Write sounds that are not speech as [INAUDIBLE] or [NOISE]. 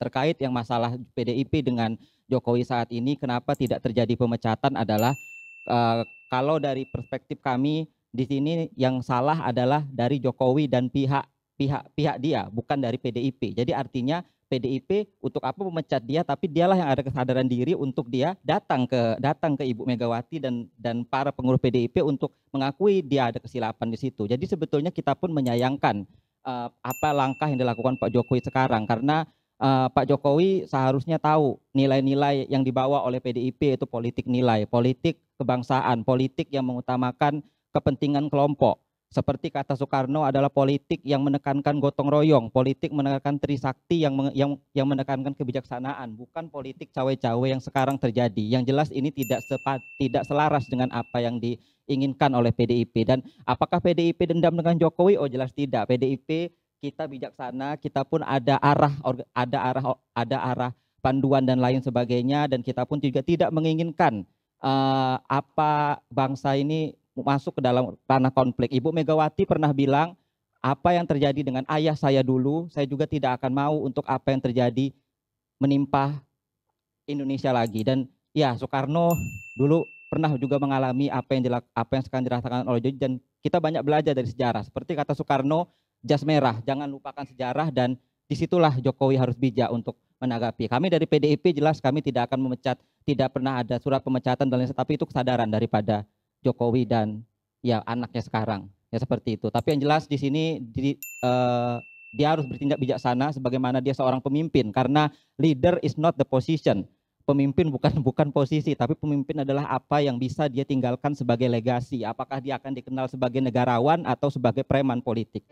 terkait yang masalah PDIP dengan Jokowi saat ini kenapa tidak terjadi pemecatan adalah uh, kalau dari perspektif kami di sini yang salah adalah dari Jokowi dan pihak pihak pihak dia bukan dari PDIP. Jadi artinya PDIP untuk apa memecat dia tapi dialah yang ada kesadaran diri untuk dia datang ke datang ke Ibu Megawati dan dan para pengurus PDIP untuk mengakui dia ada kesilapan di situ. Jadi sebetulnya kita pun menyayangkan uh, apa langkah yang dilakukan Pak Jokowi sekarang karena uh, Pak Jokowi seharusnya tahu nilai-nilai yang dibawa oleh PDIP itu politik nilai, politik kebangsaan, politik yang mengutamakan kepentingan kelompok. Seperti kata Soekarno adalah politik yang menekankan gotong royong, politik menekankan trisakti yang yang yang menekankan kebijaksanaan, bukan politik cawe-cawe yang sekarang terjadi. Yang jelas ini tidak sepa, tidak selaras dengan apa yang diinginkan oleh PDIP. Dan apakah PDIP dendam dengan Jokowi? Oh jelas tidak. PDIP kita bijaksana, kita pun ada arah ada arah ada arah panduan dan lain sebagainya dan kita pun juga tidak menginginkan uh, apa bangsa ini masuk ke dalam tanah konflik. Ibu Megawati pernah bilang apa yang terjadi dengan ayah saya dulu, saya juga tidak akan mau untuk apa yang terjadi menimpa Indonesia lagi. Dan ya Soekarno dulu pernah juga mengalami apa yang apa yang sekarang dirasakan oleh Jojo dan kita banyak belajar dari sejarah. Seperti kata Soekarno, jas merah. Jangan lupakan sejarah dan disitulah Jokowi harus bijak untuk menanggapi. Kami dari PDIP jelas kami tidak akan memecat, tidak pernah ada surat pemecatan dan lain lain tapi itu kesadaran daripada Jokowi dan ya anaknya sekarang. Ya seperti itu. Tapi yang jelas di sini di, uh, dia harus bertindak bijaksana sebagaimana dia seorang pemimpin karena leader is not the position. Pemimpin bukan [LAUGHS] bukan posisi, tapi pemimpin adalah apa yang bisa dia tinggalkan sebagai legasi. Apakah dia akan dikenal sebagai negarawan atau sebagai preman politik.